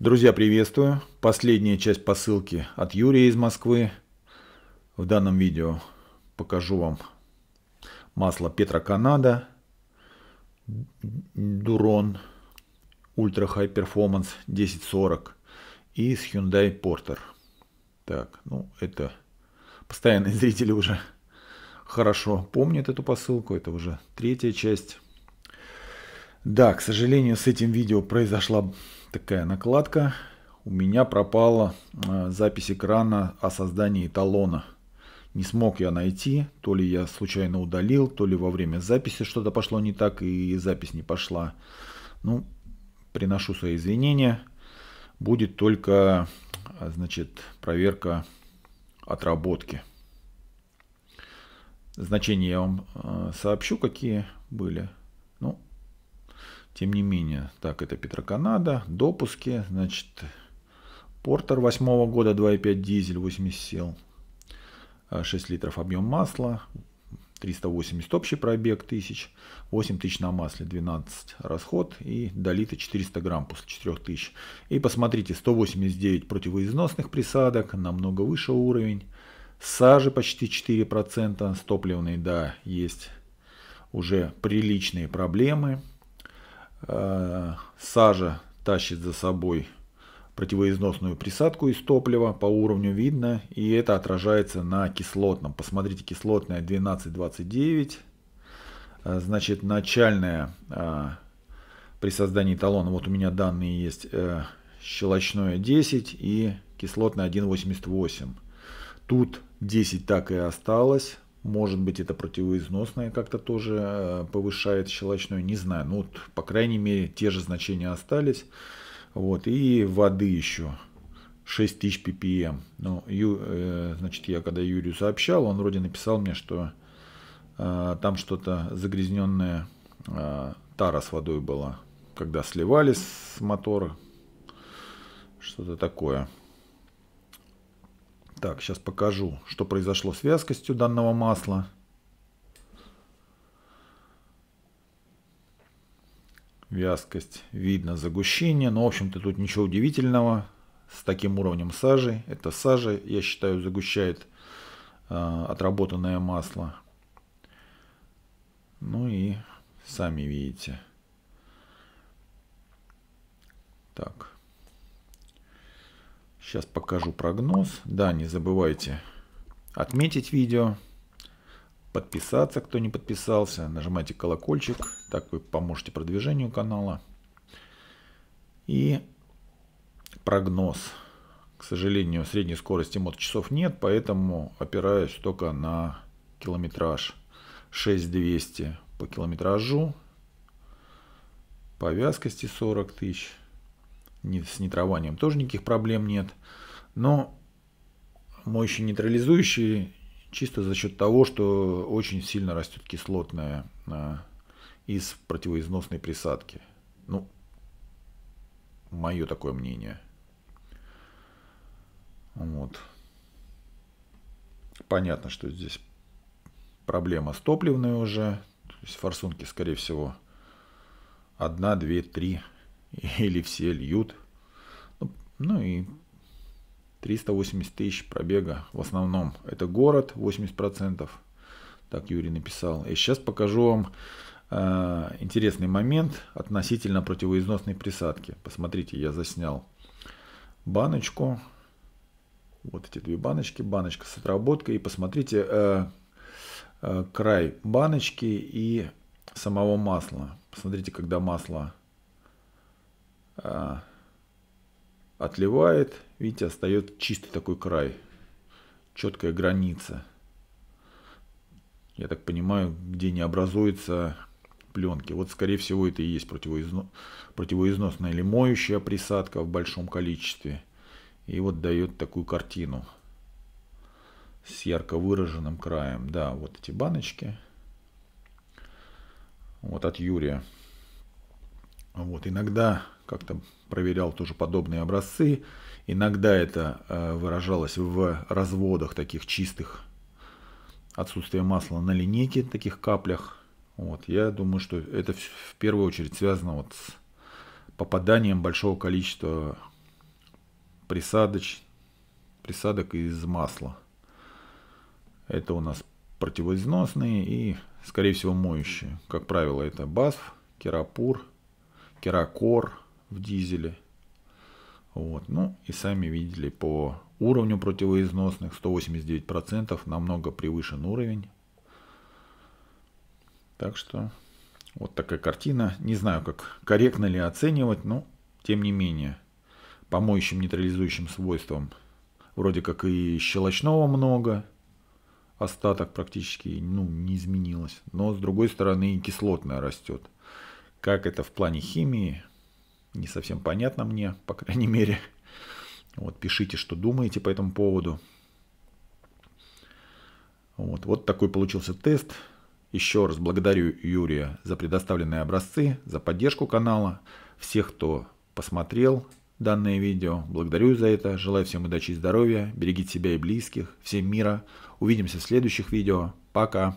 Друзья, приветствую. Последняя часть посылки от Юрия из Москвы. В данном видео покажу вам масло Петра Канада, Дурон, Ultra High Performance 1040 и с Hyundai Porter. Так, ну это постоянные зрители уже хорошо помнят эту посылку. Это уже третья часть. Да, к сожалению, с этим видео произошла такая накладка. У меня пропала а, запись экрана о создании талона. Не смог я найти, то ли я случайно удалил, то ли во время записи что-то пошло не так и запись не пошла. Ну, приношу свои извинения. Будет только, а, значит, проверка отработки. Значения я вам а, сообщу, какие были. Тем не менее, так, это Петроканада, допуски, значит, Портер 8 года 2,5 дизель, 80 сил, 6 литров объем масла, 380 общий пробег тысяч, 8 тысяч на масле, 12 расход и до 400 грамм после 4 тысяч. И посмотрите, 189 противоизносных присадок, намного выше уровень, сажи почти 4%, с топливной, да, есть уже приличные проблемы. Э, сажа тащит за собой противоизносную присадку из топлива по уровню видно, и это отражается на кислотном. Посмотрите, кислотная 12,29. Э, значит, начальная э, при создании талона, вот у меня данные есть, щелочное 10 и кислотное 1,88. Тут 10 так и осталось, может быть, это противоизносное как-то тоже э, повышает щелочную, не знаю. Ну, вот, по крайней мере, те же значения остались. Вот, и воды еще 6000 ppm. Ну, ю, э, значит, я когда Юрию сообщал, он вроде написал мне, что э, там что-то загрязненное, э, тара с водой была, когда сливали с мотора, что-то такое. Так, сейчас покажу, что произошло с вязкостью данного масла. Вязкость видно, загущение. Но, ну, в общем-то, тут ничего удивительного. С таким уровнем сажи. Это сажа, я считаю, загущает э, отработанное масло. Ну и сами видите. Так. Сейчас покажу прогноз. Да, не забывайте отметить видео, подписаться, кто не подписался. Нажимайте колокольчик, так вы поможете продвижению канала. И прогноз. К сожалению, средней скорости моточасов нет, поэтому опираюсь только на километраж. 6200 по километражу, по вязкости 40 тысяч с нитрованием тоже никаких проблем нет. Но моющий нейтрализующие чисто за счет того, что очень сильно растет кислотная а, из противоизносной присадки. Ну, мое такое мнение. Вот. Понятно, что здесь проблема с топливной уже. То есть форсунки, скорее всего, одна, две, три или все льют. Ну, ну и 380 тысяч пробега. В основном это город 80%. Так Юрий написал. И сейчас покажу вам э, интересный момент относительно противоизносной присадки. Посмотрите, я заснял баночку. Вот эти две баночки. Баночка с отработкой. И посмотрите э, э, край баночки и самого масла. Посмотрите, когда масло Э, отливает. Видите, остается чистый такой край, четкая граница. Я так понимаю, где не образуется пленки. Вот, скорее всего, это и есть противоизно... противоизносная или моющая присадка в большом количестве. И вот дает такую картину с ярко выраженным краем. Да, вот эти баночки. Вот от Юрия. Вот иногда как-то проверял тоже подобные образцы. Иногда это э, выражалось в разводах таких чистых, отсутствие масла на линейке, таких каплях. Вот, я думаю, что это в первую очередь связано вот с попаданием большого количества присадоч, присадок из масла. Это у нас противоизносные и, скорее всего, моющие. Как правило, это БАСФ, Керапур, Керакор – в дизеле. Вот. Ну и сами видели по уровню противоизносных 189% намного превышен уровень. Так что вот такая картина. Не знаю, как корректно ли оценивать, но тем не менее по моющим нейтрализующим свойствам вроде как и щелочного много. Остаток практически ну, не изменилось. Но с другой стороны и кислотная растет. Как это в плане химии, не совсем понятно мне, по крайней мере. Вот, пишите, что думаете по этому поводу. Вот, вот такой получился тест. Еще раз благодарю Юрия за предоставленные образцы, за поддержку канала, всех, кто посмотрел данное видео. Благодарю за это. Желаю всем удачи и здоровья. Берегите себя и близких. Всем мира. Увидимся в следующих видео. Пока.